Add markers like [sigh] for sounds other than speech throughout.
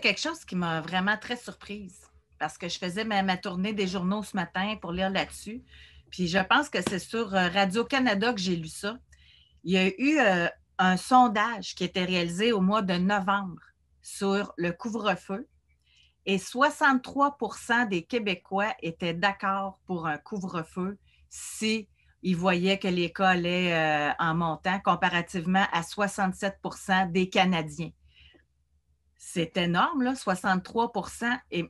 quelque chose qui m'a vraiment très surprise parce que je faisais ma, tournée des journaux ce matin pour lire là-dessus. Puis je pense que c'est sur euh, Radio-Canada que j'ai lu ça. Il y a eu euh, un sondage qui était réalisé au mois de novembre sur le couvre-feu et 63 des Québécois étaient d'accord pour un couvre-feu si ils voyaient que l'école est euh, en montant comparativement à 67 des Canadiens. C'est énorme, 63 et,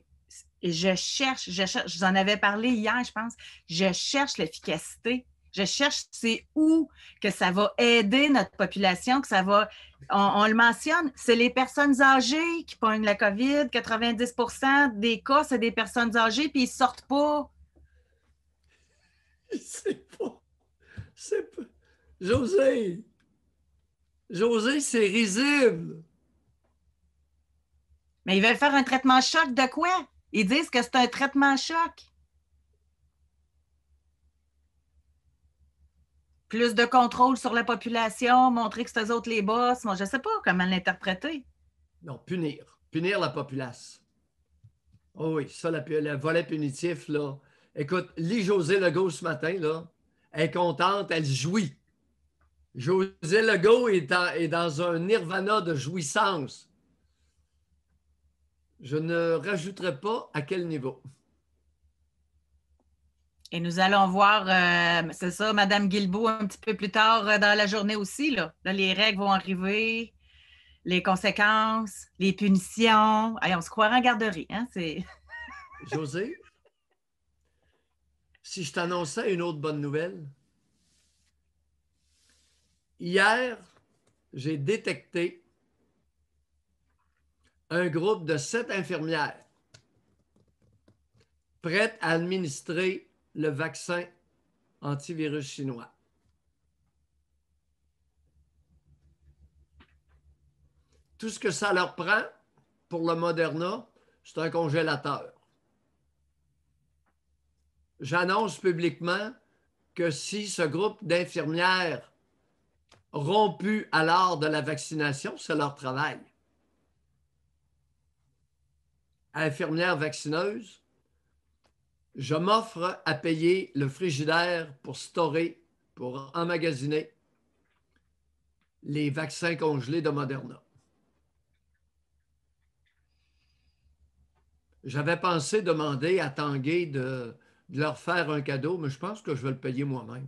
je cherche, je cherche, je vous en avais parlé hier, je pense, je cherche l'efficacité. Je cherche c'est où que ça va aider notre population, que ça va. On, le mentionne, c'est les personnes âgées qui pognent la COVID. 90 des cas, c'est des personnes âgées, puis ils ne sortent pas. [laughs] C'est pas. C'est pas. José! José, c'est risible! Mais ils veulent faire un traitement choc de quoi? Ils disent que c'est un traitement choc. Plus de contrôle sur la population, montrer que c'est eux autres les boss. Moi, je ne sais pas comment l'interpréter. Non, punir. Punir la populace. Oh oui, ça, le volet punitif, là. Écoute, lis José Legault ce matin, là. Elle est contente, elle jouit. José Legault est dans un nirvana de jouissance. Je ne rajouterai pas à quel niveau. Et nous allons voir, euh, c'est ça, Madame Guilbeault, un petit peu plus tard euh, dans la journée aussi. Là. les règles vont arriver, les conséquences, les punitions. Allez, on se croirait en garderie. Hein? [laughs] José, si je t'annonçais une autre bonne nouvelle, hier, j'ai détecté un groupe de sept infirmières prêtes à administrer le vaccin antivirus chinois. Tout ce que ça leur prend pour le Moderna, c'est un congélateur. J'annonce publiquement que si ce groupe d'infirmières rompu à l'art de la vaccination, c'est leur travail infirmière vaccineuse, je m'offre à payer le frigidaire pour storer, pour emmagasiner les vaccins congelés de Moderna. J'avais pensé demander à Tanguay de, leur faire un cadeau, mais je pense que je vais le payer moi-même.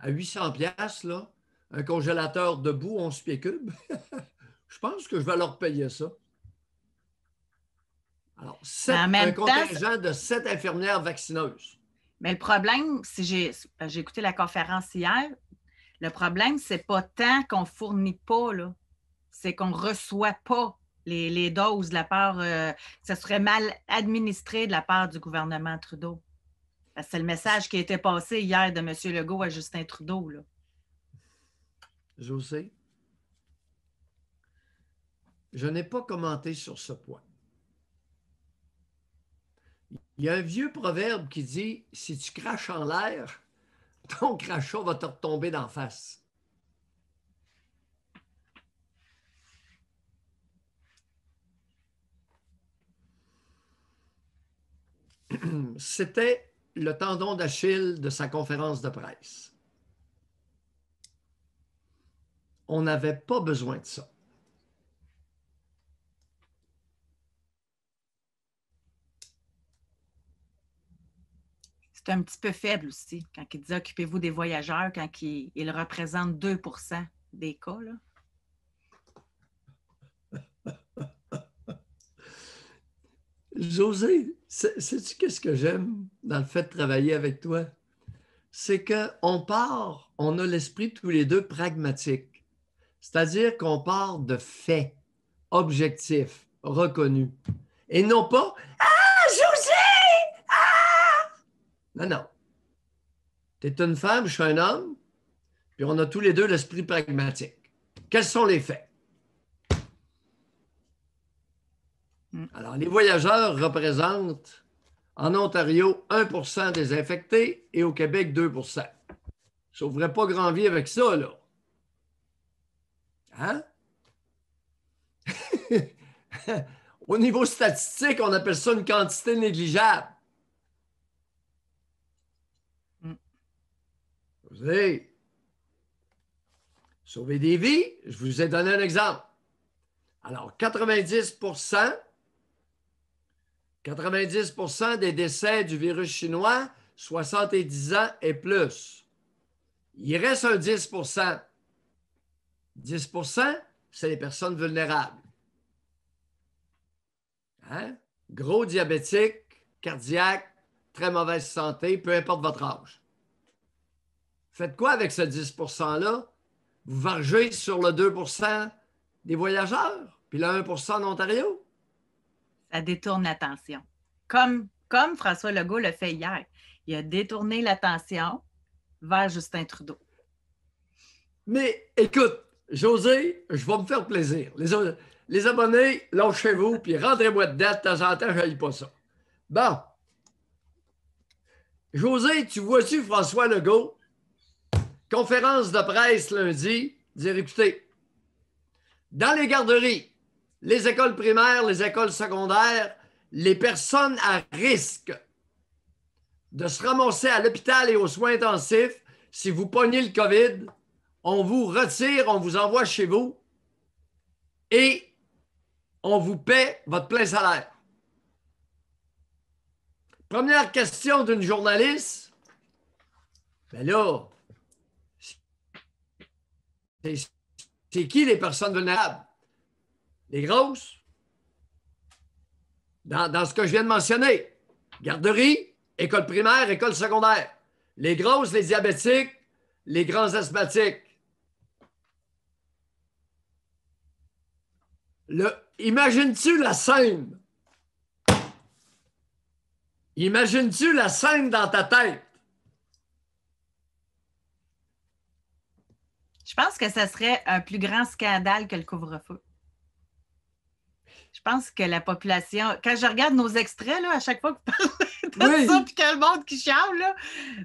À 800 pièces là, un congélateur debout, en pieds [laughs] je pense que je vais leur payer ça. Alors, un contingent de sept infirmières vaccineuses. Mais le problème, si j'ai, écouté la conférence hier, le problème, c'est pas tant qu'on fournit pas, c'est qu'on reçoit pas les, doses de la part, ça euh, serait mal administré de la part du gouvernement Trudeau. c'est le message qui a été passé hier de M. Legault à Justin Trudeau. Là. Je sais. Je n'ai pas commenté sur ce point. Il y a un vieux proverbe qui dit Si tu craches en l'air, ton [laughs] crachat va te retomber d'en face. [clears throat] C'était le tendon d'Achille de sa conférence de presse. On n'avait pas besoin de ça. un petit peu faible aussi quand il dit occupez-vous des voyageurs, quand il, il représente 2 des cas. Là. José, sais-tu qu'est-ce que j'aime dans le fait de travailler avec toi? C'est qu'on part, on a l'esprit tous les deux pragmatique. C'est-à-dire qu'on part de faits objectifs, reconnus. Et non pas, Non, non. Tu es une femme, je suis un homme, puis on a tous les deux l'esprit pragmatique. Quels sont les faits? Hmm. Alors, les voyageurs représentent en Ontario 1 des infectés et au Québec 2 Je n'ouvrais pas grand-vie avec ça, là. Hein? [laughs] au niveau statistique, on appelle ça une quantité négligeable. Vous savez, sauver des vies, je vous ai donné un exemple. Alors, 90 90 des décès du virus chinois, 70 ans et plus. Il reste un 10 10 c'est les personnes vulnérables. Hein? Gros diabétique, cardiaque, très mauvaise santé, peu importe votre âge. Faites quoi avec ce 10 %-là? Vous vargez sur le 2 des voyageurs, puis le 1 en Ontario? Ça détourne l'attention. Comme, comme François Legault le fait hier. Il a détourné l'attention vers Justin Trudeau. Mais écoute, José, je vais me faire plaisir. Les, les abonnés, lâchez-vous, puis rendez moi dette. de temps en temps, je pas ça. Bon. José, tu vois-tu François Legault conférence de presse lundi, dire écoutez, dans les garderies, les écoles primaires, les écoles secondaires, les personnes à risque de se ramasser à l'hôpital et aux soins intensifs, si vous pognez le COVID, on vous retire, on vous envoie chez vous et on vous paie votre plein salaire. Première question d'une journaliste. Ben là, c'est qui les personnes vulnérables? Les grosses? Dans, ce que je viens de mentionner, garderie, école primaire, école secondaire. Les grosses, les diabétiques, les grands asthmatiques. Le, imagines-tu la scène? Imagines-tu la scène dans ta tête? Je pense que ce serait un plus grand scandale que le couvre-feu. Je pense que la population, quand je regarde nos extraits, là, à chaque fois que vous parlez de ça, puis que le monde qui chiale,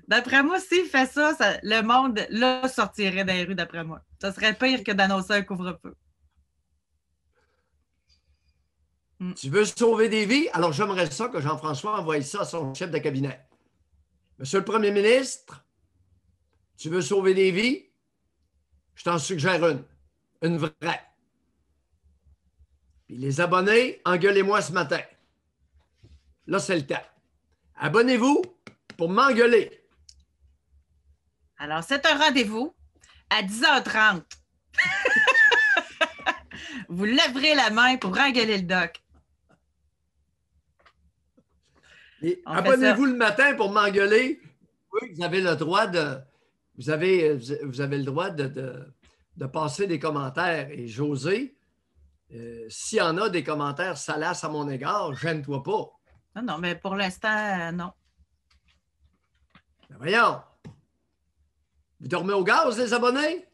d'après moi, s'il fait ça, le monde, là, sortirait des rues, d'après moi. Ce serait pire que d'annoncer un couvre-feu. Hmm. Tu veux sauver des vies? Alors, j'aimerais ça que Jean-François envoie ça à son chef de cabinet. Monsieur le Premier ministre, tu veux sauver des vies? Je t'en suggère une. Une vraie. Puis les abonnés, engueulez-moi ce matin. Là, c'est le temps. Abonnez-vous pour m'engueuler. Alors, c'est un rendez-vous à 10h30. [laughs] Vous lèverez la main pour engueuler le doc. Abonnez-vous le matin pour m'engueuler. vous avez le droit de vous avez, euh, vous avez le droit de, de, passer des commentaires. Et José, euh, s'il y en a des commentaires salaces à mon égard, gêne-toi pas. Non, non, mais pour l'instant, euh, non. Ben voyons. Vous dormez au gaz, les abonnés?